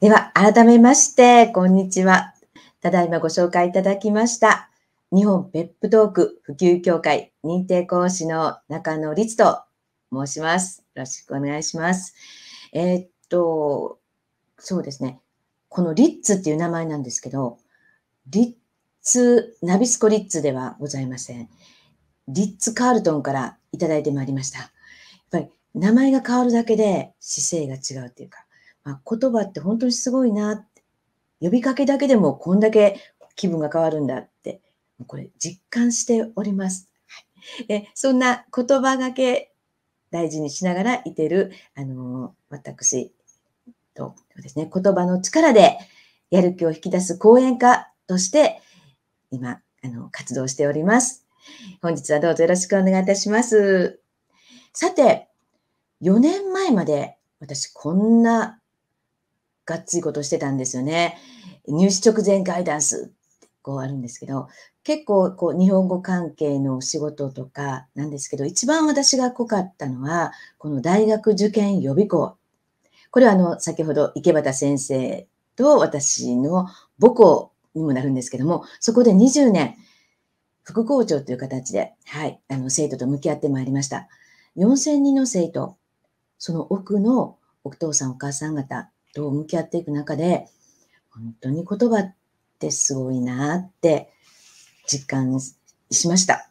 では、改めまして、こんにちは。ただいまご紹介いただきました、日本ペップトーク普及協会認定講師の中野律と申します。よろしくお願いします。えー、っと、そうですね。このリッツっていう名前なんですけど、リッツ、ナビスコリッツではございません。リッツ・カールトンからいただいてまいりました。やっぱり名前が変わるだけで姿勢が違うっていうか、あ、言葉って本当にすごいなって、呼びかけだけでもこんだけ気分が変わるんだって、もうこれ実感しております。はい、えそんな言葉がけ大事にしながらいてる、あのー、私とですね、言葉の力でやる気を引き出す講演家として、今、あの、活動しております。本日はどうぞよろしくお願いいたします。さて、4年前まで私こんながっつりことしてたんですよね。入試直前ガイダンスってこうあるんですけど、結構こう日本語関係の仕事とかなんですけど、一番私が濃かったのは、この大学受験予備校。これはあの、先ほど池端先生と私の母校にもなるんですけども、そこで20年、副校長という形で、はい、あの、生徒と向き合ってまいりました。4000人の生徒、その奥のお父さんお母さん方、と向き合っていく中で、本当に言葉ってすごいなって実感しました。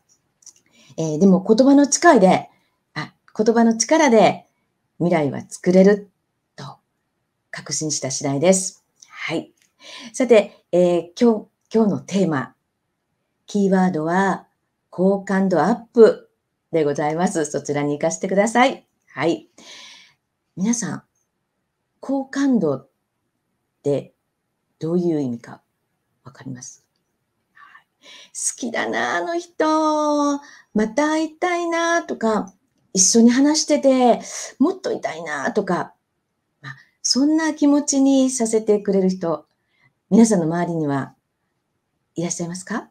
えー、でも言葉の力で、あ、言葉の力で未来は作れると確信した次第です。はい。さて、えー、今日、今日のテーマ、キーワードは好感度アップでございます。そちらに行かしてください。はい。皆さん、好感度ってどういう意味かわかります、好きだな、あの人。また会いたいな、とか、一緒に話してて、もっといたいな、とか、まあ、そんな気持ちにさせてくれる人、皆さんの周りにはいらっしゃいますか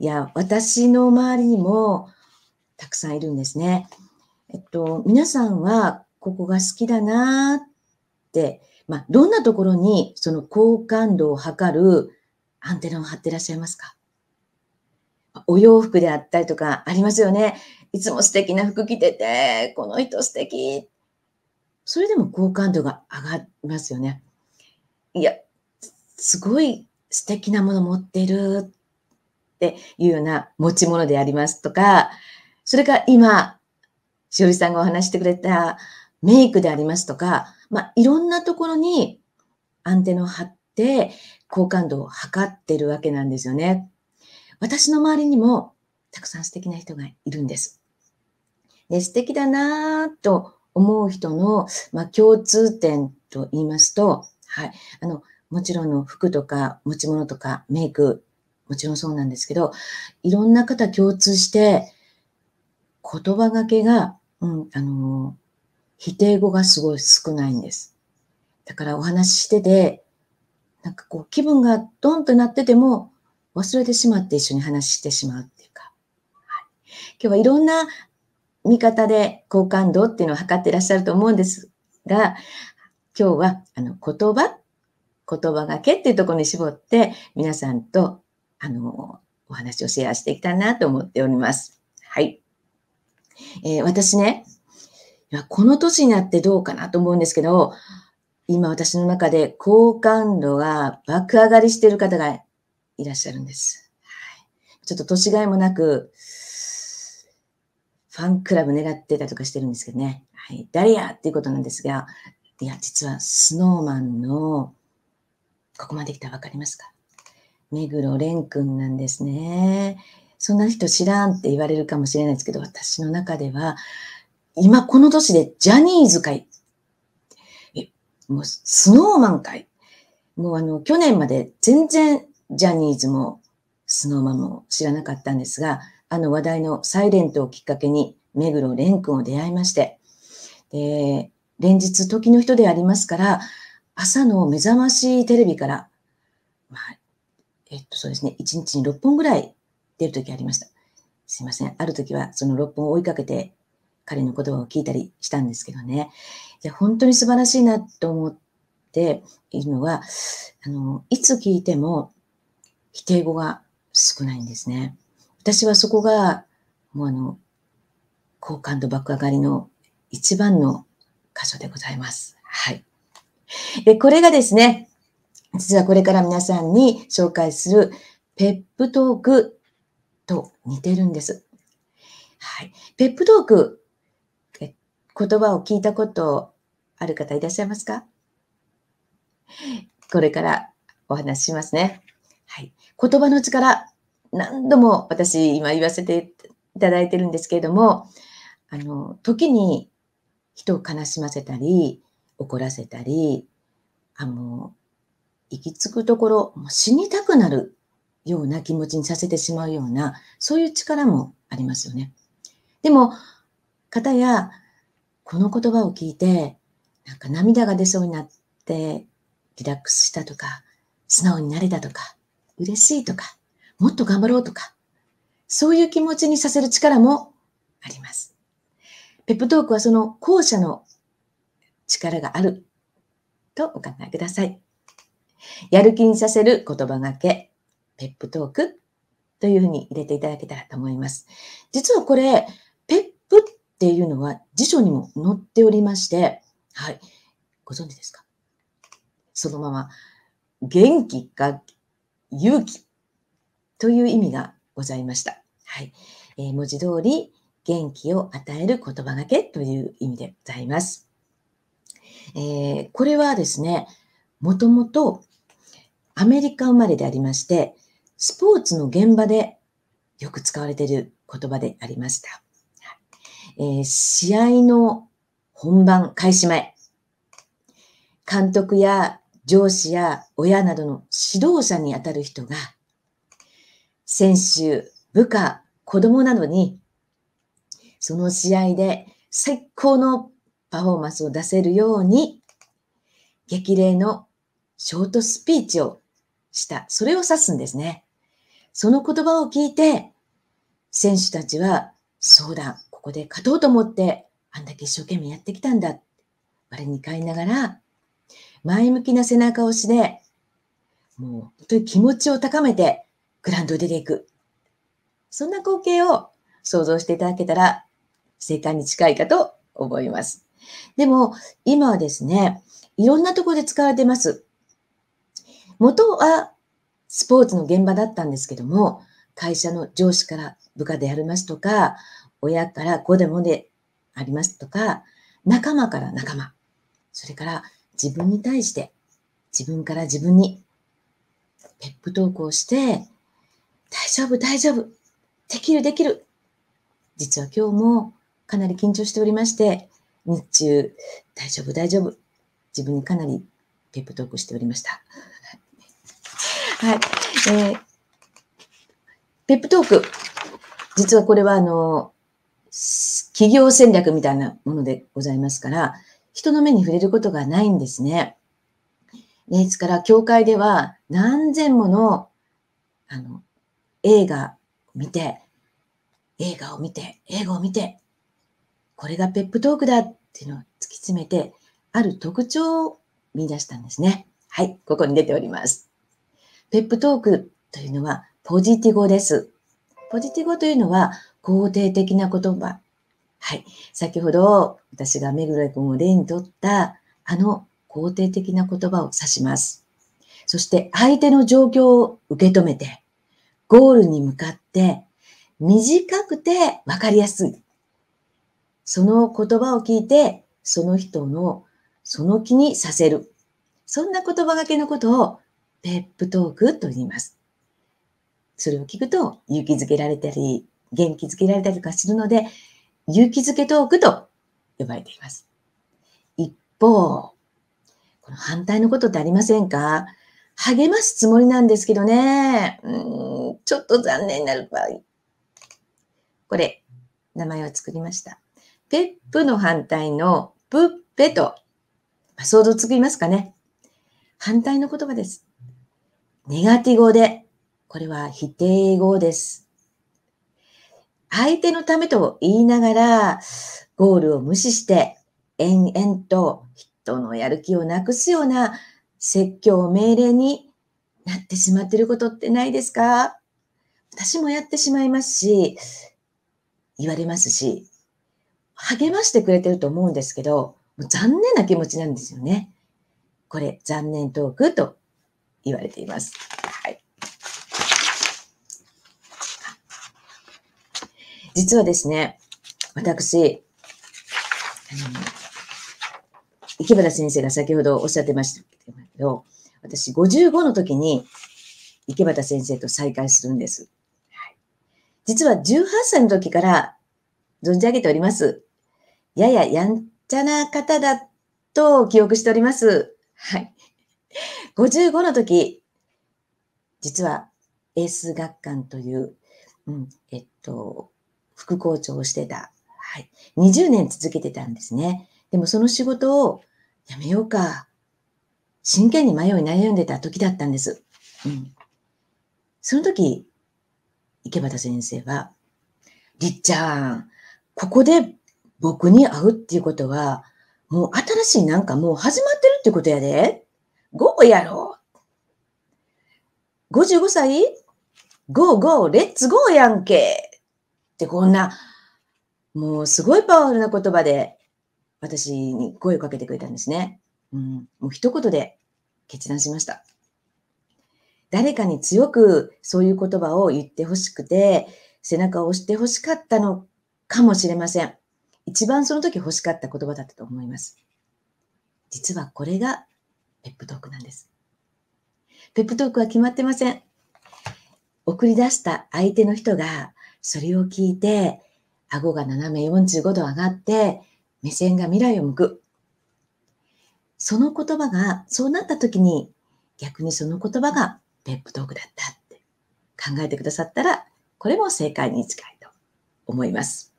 いや、私の周りにもたくさんいるんですね。えっと、皆さんはここが好きだな、まあ、どんなところにその好感度を測るアンテナを張ってらっしゃいますかお洋服であったりとかありますよね。いつも素敵な服着てて、この人素敵。それでも好感度が上がりますよね。いや、すごい素敵なもの持ってるっていうような持ち物でありますとか、それから今、しおりさんがお話してくれたメイクでありますとか、まあ、いろんなところにアンテナを張って好感度を測ってるわけなんですよね。私の周りにもたくさん素敵な人がいるんです。で素敵だなと思う人の、まあ、共通点と言いますと、はい、あのもちろんの服とか持ち物とかメイクもちろんそうなんですけどいろんな方共通して言葉がけが、うん、あの否定語がすごい少ないんです。だからお話ししてて、なんかこう気分がドンとなってても忘れてしまって一緒に話してしまうっていうか、はい、今日はいろんな見方で好感度っていうのを測っていらっしゃると思うんですが、今日はあの言葉、言葉がけっていうところに絞って皆さんとあのお話をシェアしていきたいなと思っております。はい。えー、私ね、まこの年になってどうかなと思うんですけど、今私の中で好感度が爆上がりしている方がいらっしゃるんです。はい、ちょっと年がいもなく、ファンクラブ狙ってたとかしてるんですけどね。はい、誰やっていうことなんですが、いや、実はスノーマンの、ここまで来たらわかりますか目黒蓮くんなんですね。そんな人知らんって言われるかもしれないですけど、私の中では、今この年でジャニーズ界、え、もうスノーマン界、もうあの、去年まで全然ジャニーズもスノーマンも知らなかったんですが、あの話題のサイレントをきっかけに目黒蓮君を出会いまして、で、連日時の人でありますから、朝の目覚ましテレビから、まあ、えっとそうですね、1日に6本ぐらい出るときありました。すいません。ある時はその6本を追いかけて彼の言葉を聞いたりしたんですけどね。いや、本当に素晴らしいなと思っているのは、あの、いつ聞いても否定語が少ないんですね。私はそこが、もうあの、好感度爆上がりの一番の箇所でございます。はい。で、これがですね、実はこれから皆さんに紹介するペップトークと似てるんです。はい。ペップトーク言葉を聞いたことある方いらっしゃいますかこれからお話ししますね。はい、言葉の力、何度も私今言わせていただいてるんですけれども、あの時に人を悲しませたり、怒らせたり、あの行き着くところ、もう死にたくなるような気持ちにさせてしまうような、そういう力もありますよね。でも、方やこの言葉を聞いて、なんか涙が出そうになってリラックスしたとか、素直になれたとか、嬉しいとか、もっと頑張ろうとか、そういう気持ちにさせる力もあります。ペップトークはその後者の力があるとお考えください。やる気にさせる言葉がけ、ペップトークというふうに入れていただけたらと思います。実はこれ、っていうのは辞書にも載っておりまして、はい。ご存知ですかそのまま、元気か勇気という意味がございました。はい。えー、文字通り、元気を与える言葉がけという意味でございます。えー、これはですね、もともとアメリカ生まれでありまして、スポーツの現場でよく使われている言葉でありました。えー、試合の本番開始前、監督や上司や親などの指導者にあたる人が、選手、部下、子供などに、その試合で最高のパフォーマンスを出せるように、激励のショートスピーチをした。それを指すんですね。その言葉を聞いて、選手たちは相談、ここで勝とうと思って、あんだけ一生懸命やってきたんだ。我に変えながら、前向きな背中押しで、もう本当に気持ちを高めて、グラウンド出ていく。そんな光景を想像していただけたら、正解に近いかと思います。でも、今はですね、いろんなところで使われてます。元はスポーツの現場だったんですけども、会社の上司から部下でやりますとか、親から子でもでありますとか、仲間から仲間、それから自分に対して、自分から自分に、ペップトークをして、大丈夫、大丈夫、できる、できる。実は今日もかなり緊張しておりまして、日中、大丈夫、大丈夫、自分にかなりペップトークしておりました。はい。えー、ペップトーク。実はこれはあの、企業戦略みたいなものでございますから、人の目に触れることがないんですね。ですから、教会では何千ものあの映画を見て、映画を見て、映画を見て、これがペップトークだっていうのを突き詰めて、ある特徴を見出したんですね。はい、ここに出ております。ペップトークというのはポジティ語です。ポジティ語というのは肯定的な言葉。はい。先ほど私が目黒君を例にとったあの肯定的な言葉を指します。そして相手の状況を受け止めて、ゴールに向かって短くてわかりやすい。その言葉を聞いて、その人のその気にさせる。そんな言葉がけのことをペップトークと言います。それを聞くと勇気づけられたり、元気づけられたりとかするので、勇気づけトークと呼ばれています。一方、この反対のことってありませんか励ますつもりなんですけどね。うん、ちょっと残念になる場合。これ、名前を作りました。ペップの反対のプッペと、ま想像つきますかね。反対の言葉です。ネガティ語で、これは否定語です。相手のためと言いながら、ゴールを無視して、延々と人のやる気をなくすような説教命令になってしまってることってないですか私もやってしまいますし、言われますし、励ましてくれてると思うんですけど、もう残念な気持ちなんですよね。これ、残念トークと言われています。はい。実はですね、私、池原先生が先ほどおっしゃってましたけど、私55の時に池畑先生と再会するんです。実は18歳の時から存じ上げております。やややんちゃな方だと記憶しております。はい。55の時、実はエース学館という、うん、えっと、副校長をしてた。はい。20年続けてたんですね。でもその仕事をやめようか。真剣に迷い悩んでた時だったんです。うん。その時、池端先生は、りっちゃん、ここで僕に会うっていうことは、もう新しいなんかもう始まってるってことやで。ゴーやろ。55歳ゴーゴー、レッツゴーやんけ。ってこんな、もうすごいパワフルな言葉で私に声をかけてくれたんですね。うん、もう一言で決断しました。誰かに強くそういう言葉を言ってほしくて、背中を押してほしかったのかもしれません。一番その時欲しかった言葉だったと思います。実はこれがペップトークなんです。ペップトークは決まってません。送り出した相手の人がそれを聞いて、顎が斜め45度上がって、目線が未来を向く。その言葉が、そうなった時に、逆にその言葉がペップトークだったって考えてくださったら、これも正解に近いと思います。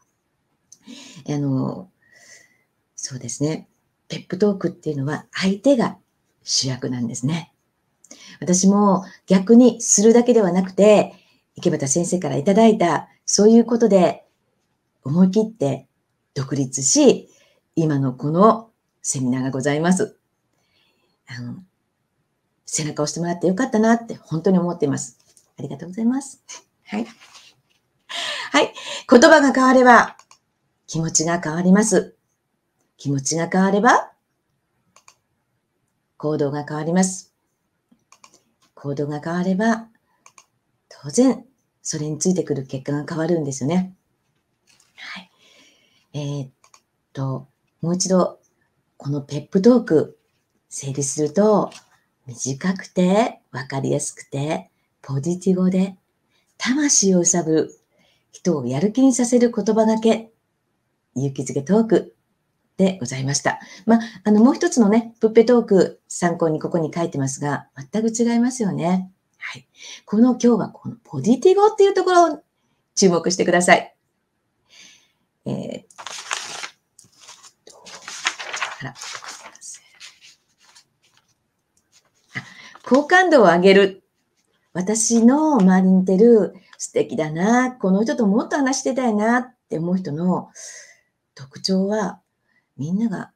あの、そうですね。ペップトークっていうのは相手が主役なんですね。私も逆にするだけではなくて、池端先生からいただいた、そういうことで思い切って独立し、今のこのセミナーがございます。あの、背中を押してもらってよかったなって本当に思っています。ありがとうございます。はい。はい。言葉が変われば気持ちが変わります。気持ちが変われば行動が変わります。行動が変われば当然、それについてくる結果が変わるんですよね。はい。えー、っと、もう一度、このペップトーク、整理すると、短くて、わかりやすくて、ポジティブで、魂を揺さぶる、人をやる気にさせる言葉がけ、勇気づけトークでございました。まあ、あの、もう一つのね、プッペトーク参考にここに書いてますが、全く違いますよね。はい。この今日はこのポジティブっていうところを注目してください。えー、あら好感度を上げる。私の周りにいてる素敵だな、この人ともっと話してたいなって思う人の特徴は、みんなが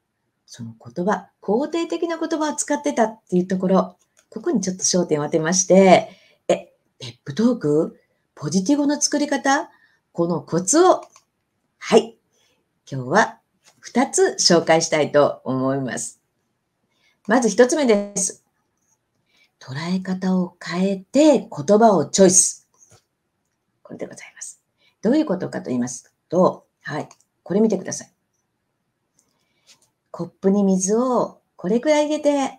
その言葉、肯定的な言葉を使ってたっていうところ、ここにちょっと焦点を当てまして、え、ペップトークポジティブの作り方このコツを、はい、今日は2つ紹介したいと思います。まず1つ目です。捉え方を変えて言葉をチョイス。これでございます。どういうことかと言いますと、はい、これ見てください。コップに水をこれくらい入れて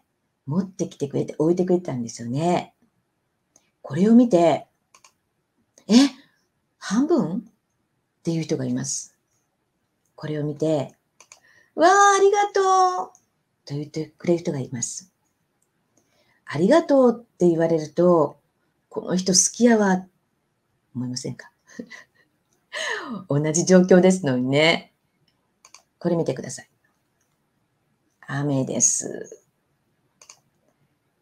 持ってきてくれて、置いてくれたんですよね。これを見て、え半分っていう人がいます。これを見て、わあ、ありがとうと言ってくれる人がいます。ありがとうって言われると、この人好きやわ、思いませんか 同じ状況ですのにね。これ見てください。雨です。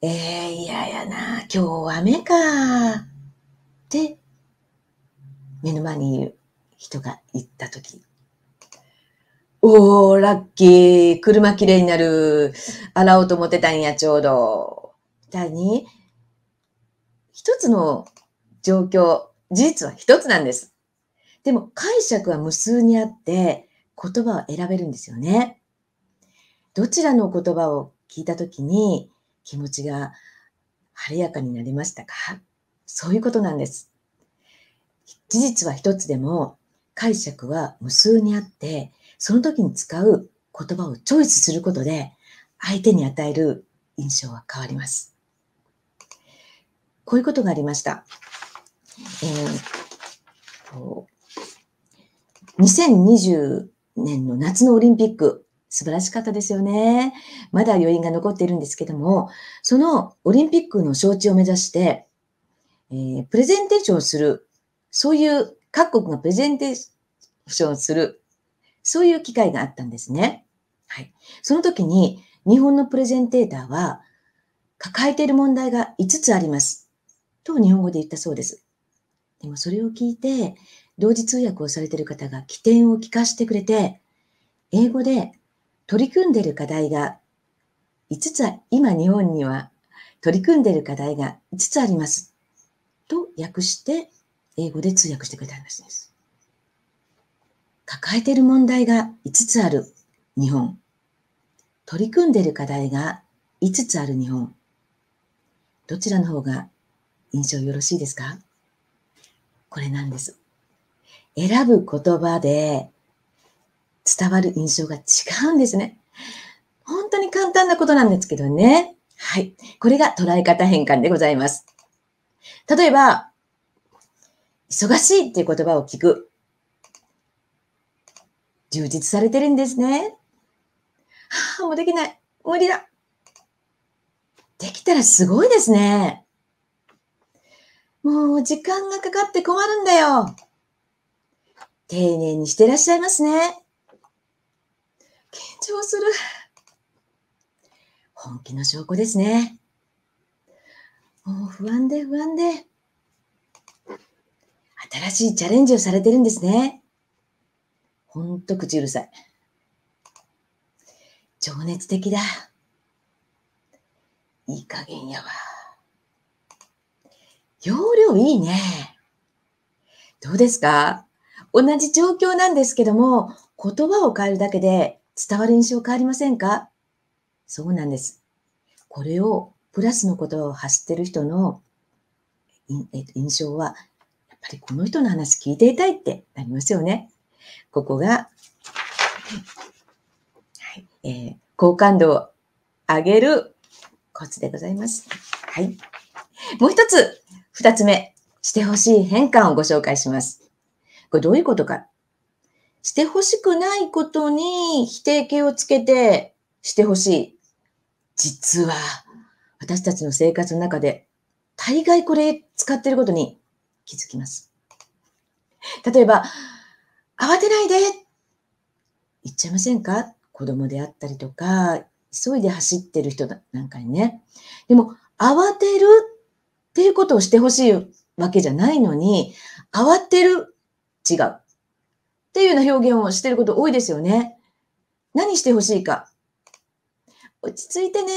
えー、嫌やな、今日雨か、って、目の前にいる人が言ったとき、おー、ラッキー、車きれいになる、洗おうと思ってたんや、ちょうど。みたいに、一つの状況、事実は一つなんです。でも解釈は無数にあって、言葉を選べるんですよね。どちらの言葉を聞いたときに、気持ちが晴れやかになりましたかそういうことなんです。事実は一つでも解釈は無数にあって、その時に使う言葉をチョイスすることで相手に与える印象は変わります。こういうことがありました。えー、2020年の夏のオリンピック、素晴らしかったですよね。まだ余韻が残っているんですけども、そのオリンピックの招致を目指して、えー、プレゼンテーションをする、そういう各国がプレゼンテーションをする、そういう機会があったんですね。はい。その時に、日本のプレゼンテーターは、抱えている問題が5つあります。と日本語で言ったそうです。でもそれを聞いて、同時通訳をされている方が起点を聞かせてくれて、英語で取り組んでいる課題が5つ今日本には取り組んでいる課題が5つあります。と訳して、英語で通訳してくれた話です。抱えている問題が5つある日本。取り組んでいる課題が5つある日本。どちらの方が印象よろしいですかこれなんです。選ぶ言葉で伝わる印象が違うんですね。本当に簡単なことなんですけどね。はい。これが捉え方変換でございます。例えば、忙しいっていう言葉を聞く。充実されてるんですね。はあ、もうできない。無理だ。できたらすごいですね。もう時間がかかって困るんだよ。丁寧にしてらっしゃいますね。緊張する。本気の証拠ですね。もう不安で不安で。新しいチャレンジをされてるんですね。ほんと口うるさい。情熱的だ。いい加減やわ。容量いいね。どうですか同じ状況なんですけども、言葉を変えるだけで伝わる印象変わりませんかそうなんです。これを、プラスの言葉を発してる人の印象は、やっぱりこの人の話聞いていたいってなりますよね。ここが、はいえー、好感度を上げるコツでございます。はい。もう一つ、二つ目、してほしい変換をご紹介します。これどういうことかしてほしくないことに否定形をつけてしてほしい。実は、私たちの生活の中で、大概これ使ってることに気づきます。例えば、慌てないで言っちゃいませんか子供であったりとか、急いで走ってる人なんかにね。でも、慌てるっていうことをしてほしいわけじゃないのに、慌てる、違う。っていうような表現をしてること多いですよね。何してほしいか。落ち着いてね。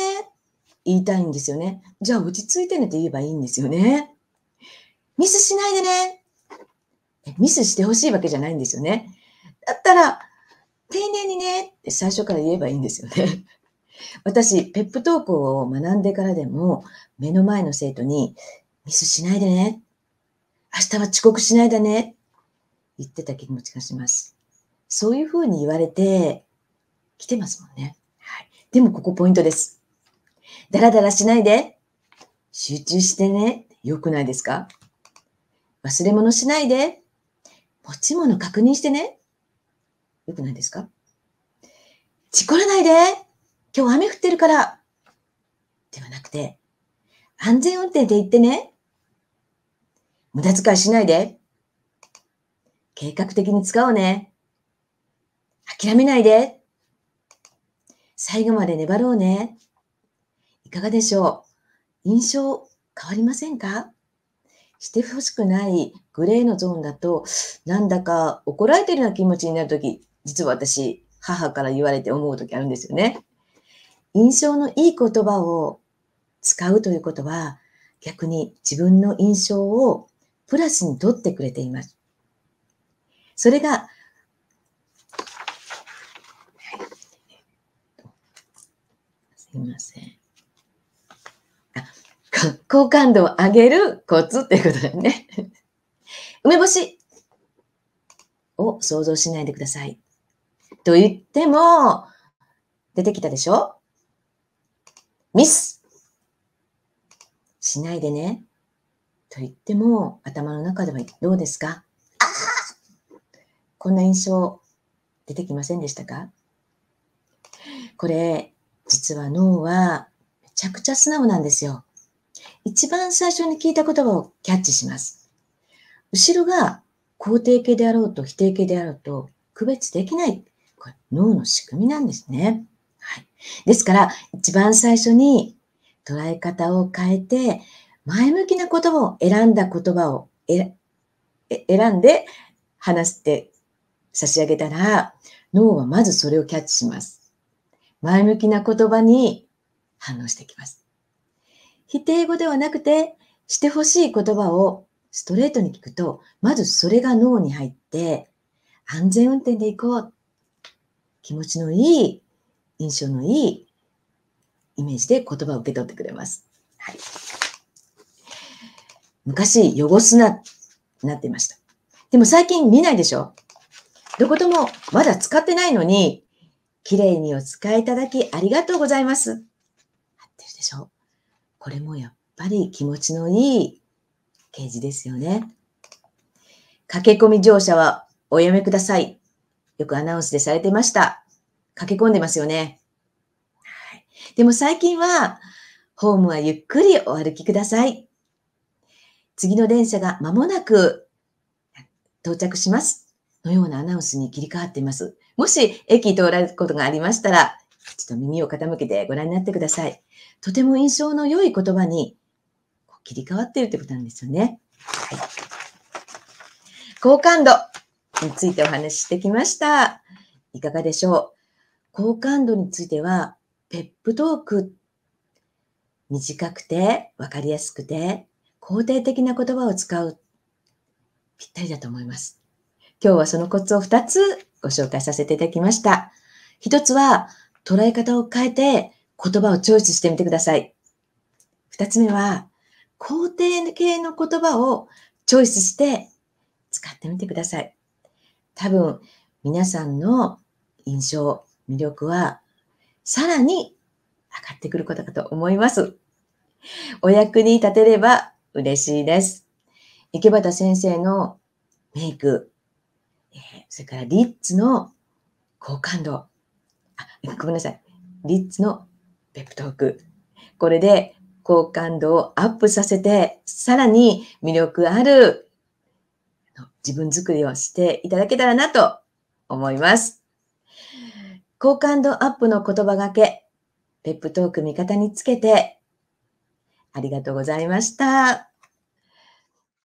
言いたいんですよね。じゃあ落ち着いてねって言えばいいんですよね。ミスしないでね。ミスしてほしいわけじゃないんですよね。だったら、丁寧にねって最初から言えばいいんですよね。私、ペップ投稿を学んでからでも、目の前の生徒に、ミスしないでね。明日は遅刻しないでね。言ってた気持ちがします。そういうふうに言われて来てますもんね。はい。でもここポイントです。だらだらしないで、集中してね。良くないですか忘れ物しないで、持ち物確認してね。良くないですか事故らないで今日雨降ってるからではなくて、安全運転で行ってね。無駄遣いしないで。計画的に使おうね。諦めないで。最後まで粘ろうね。いかがでしょう印象変わりませんかしてほしくないグレーのゾーンだと、なんだか怒られてるような気持ちになるとき、実は私、母から言われて思うときあるんですよね。印象のいい言葉を使うということは、逆に自分の印象をプラスに取ってくれています。それが、すいません。あ、好感度を上げるコツっていうことだよね。梅干しを想像しないでください。と言っても、出てきたでしょミスしないでね。と言っても、頭の中ではどうですかこんな印象出てきませんでしたかこれ、実は脳はめちゃくちゃ素直なんですよ。一番最初に聞いた言葉をキャッチします。後ろが肯定形であろうと否定形であろうと区別できない。これ脳の仕組みなんですね。はい。ですから、一番最初に捉え方を変えて、前向きな言葉を選んだ言葉を選んで話して差し上げたら、脳はまずそれをキャッチします。前向きな言葉に反応してきます。否定語ではなくて、してほしい言葉をストレートに聞くと、まずそれが脳に入って、安全運転で行こう。気持ちのいい、印象のいいイメージで言葉を受け取ってくれます。はい。昔、汚すな、なってました。でも最近見ないでしょどこともまだ使ってないのに、綺麗にお使いいただきありがとうございます。合ってるでしょこれもやっぱり気持ちのいい掲示ですよね。駆け込み乗車はおやめください。よくアナウンスでされてました。駆け込んでますよね。でも最近は、ホームはゆっくりお歩きください。次の電車が間もなく到着します。のようなアナウンスに切り替わっています。もし駅通られることがありましたら、一度耳を傾けてご覧になってください。とても印象の良い言葉に切り替わっているということなんですよね。はい、好感度についてお話ししてきました。いかがでしょう好感度については、ペップトーク。短くて、わかりやすくて、肯定的な言葉を使う。ぴったりだと思います。今日はそのコツを2つご紹介させていただきました。1つは、捉え方を変えて言葉をチョイスしてみてください。2つ目は、肯定系の言葉をチョイスして使ってみてください。多分、皆さんの印象、魅力は、さらに上がってくることかと思います。お役に立てれば嬉しいです。池端先生のメイク、それからリッツの好感度。あ、ごめんなさい。リッツのペプトーク。これで好感度をアップさせて、さらに魅力ある自分づくりをしていただけたらなと思います。好感度アップの言葉がけ、ペップトーク味方につけて、ありがとうございました。